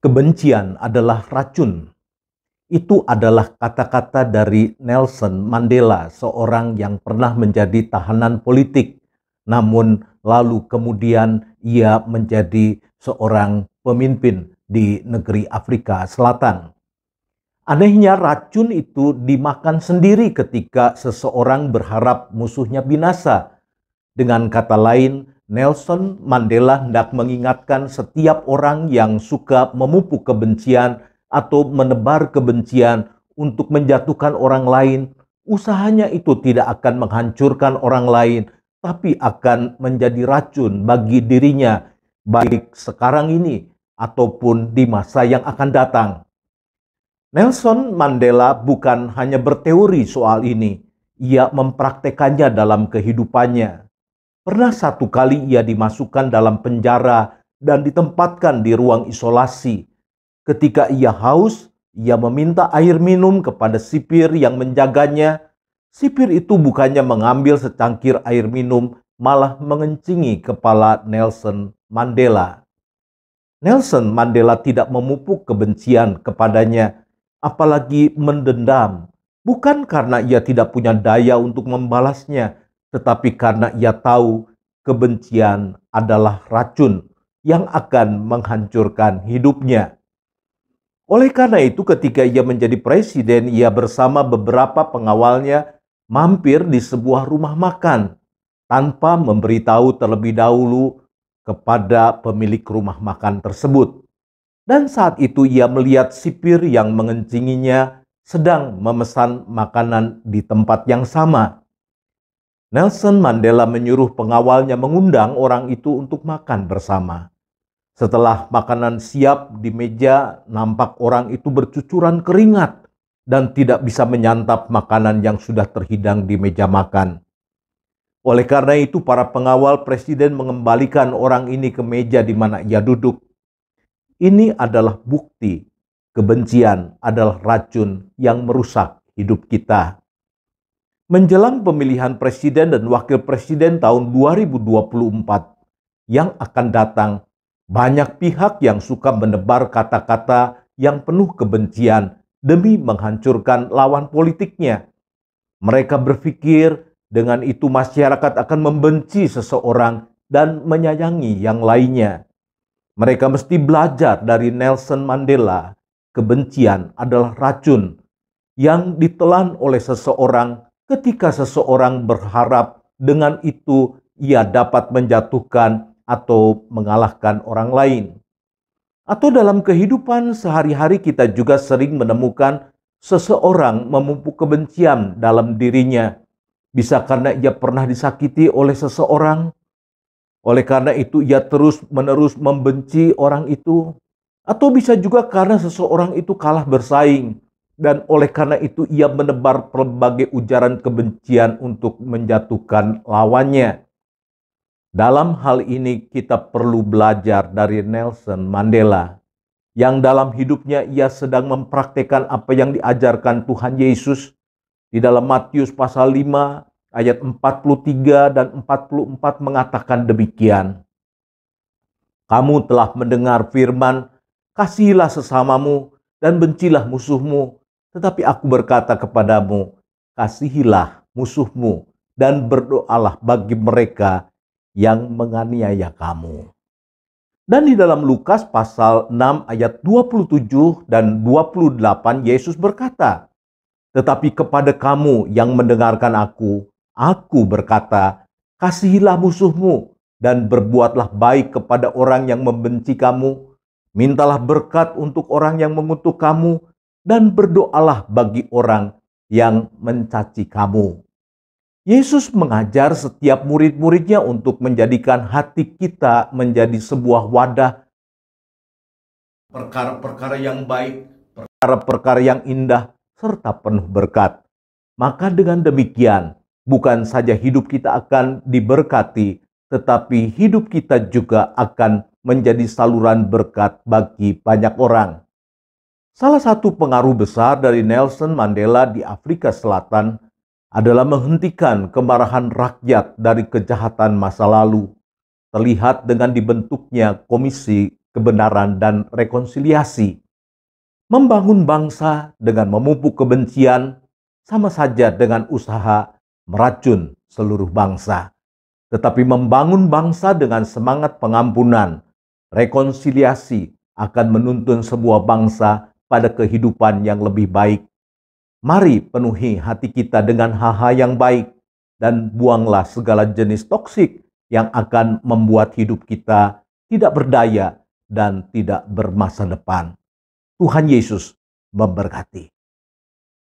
Kebencian adalah racun. Itu adalah kata-kata dari Nelson Mandela, seorang yang pernah menjadi tahanan politik, namun lalu kemudian ia menjadi seorang pemimpin di negeri Afrika Selatan. Anehnya racun itu dimakan sendiri ketika seseorang berharap musuhnya binasa. Dengan kata lain, Nelson Mandela hendak mengingatkan setiap orang yang suka memupuk kebencian atau menebar kebencian untuk menjatuhkan orang lain, usahanya itu tidak akan menghancurkan orang lain, tapi akan menjadi racun bagi dirinya, baik sekarang ini ataupun di masa yang akan datang. Nelson Mandela bukan hanya berteori soal ini, ia mempraktekannya dalam kehidupannya. Pernah satu kali ia dimasukkan dalam penjara dan ditempatkan di ruang isolasi. Ketika ia haus, ia meminta air minum kepada sipir yang menjaganya. Sipir itu bukannya mengambil secangkir air minum, malah mengencingi kepala Nelson Mandela. Nelson Mandela tidak memupuk kebencian kepadanya, apalagi mendendam, bukan karena ia tidak punya daya untuk membalasnya, tetapi karena ia tahu kebencian adalah racun yang akan menghancurkan hidupnya. Oleh karena itu, ketika ia menjadi presiden, ia bersama beberapa pengawalnya mampir di sebuah rumah makan tanpa memberitahu terlebih dahulu kepada pemilik rumah makan tersebut. Dan saat itu ia melihat sipir yang mengencinginya sedang memesan makanan di tempat yang sama. Nelson Mandela menyuruh pengawalnya mengundang orang itu untuk makan bersama. Setelah makanan siap di meja, nampak orang itu bercucuran keringat dan tidak bisa menyantap makanan yang sudah terhidang di meja makan. Oleh karena itu, para pengawal presiden mengembalikan orang ini ke meja di mana ia duduk. Ini adalah bukti kebencian adalah racun yang merusak hidup kita menjelang pemilihan presiden dan wakil presiden tahun 2024 yang akan datang, banyak pihak yang suka menebar kata-kata yang penuh kebencian demi menghancurkan lawan politiknya. Mereka berpikir dengan itu masyarakat akan membenci seseorang dan menyayangi yang lainnya. Mereka mesti belajar dari Nelson Mandela. Kebencian adalah racun yang ditelan oleh seseorang ketika seseorang berharap dengan itu ia dapat menjatuhkan atau mengalahkan orang lain. Atau dalam kehidupan sehari-hari kita juga sering menemukan seseorang memupuk kebencian dalam dirinya. Bisa karena ia pernah disakiti oleh seseorang, oleh karena itu ia terus-menerus membenci orang itu, atau bisa juga karena seseorang itu kalah bersaing, dan oleh karena itu ia menebar berbagai ujaran kebencian untuk menjatuhkan lawannya. Dalam hal ini kita perlu belajar dari Nelson Mandela yang dalam hidupnya ia sedang mempraktekkan apa yang diajarkan Tuhan Yesus di dalam Matius pasal 5 ayat 43 dan 44 mengatakan demikian. Kamu telah mendengar firman, kasihilah sesamamu dan bencilah musuhmu tetapi aku berkata kepadamu, kasihilah musuhmu dan berdoalah bagi mereka yang menganiaya kamu. Dan di dalam Lukas pasal 6 ayat 27 dan 28 Yesus berkata, "Tetapi kepada kamu yang mendengarkan aku, aku berkata, kasihilah musuhmu dan berbuatlah baik kepada orang yang membenci kamu, mintalah berkat untuk orang yang mengutuk kamu dan berdoalah bagi orang yang mencaci kamu. Yesus mengajar setiap murid-muridnya untuk menjadikan hati kita menjadi sebuah wadah perkara-perkara yang baik, perkara-perkara yang indah, serta penuh berkat. Maka dengan demikian, bukan saja hidup kita akan diberkati, tetapi hidup kita juga akan menjadi saluran berkat bagi banyak orang. Salah satu pengaruh besar dari Nelson Mandela di Afrika Selatan adalah menghentikan kemarahan rakyat dari kejahatan masa lalu, terlihat dengan dibentuknya Komisi Kebenaran dan Rekonsiliasi. Membangun bangsa dengan memupuk kebencian sama saja dengan usaha meracun seluruh bangsa. Tetapi membangun bangsa dengan semangat pengampunan, rekonsiliasi akan menuntun sebuah bangsa pada kehidupan yang lebih baik. Mari penuhi hati kita dengan hal-hal yang baik dan buanglah segala jenis toksik yang akan membuat hidup kita tidak berdaya dan tidak bermasa depan. Tuhan Yesus memberkati.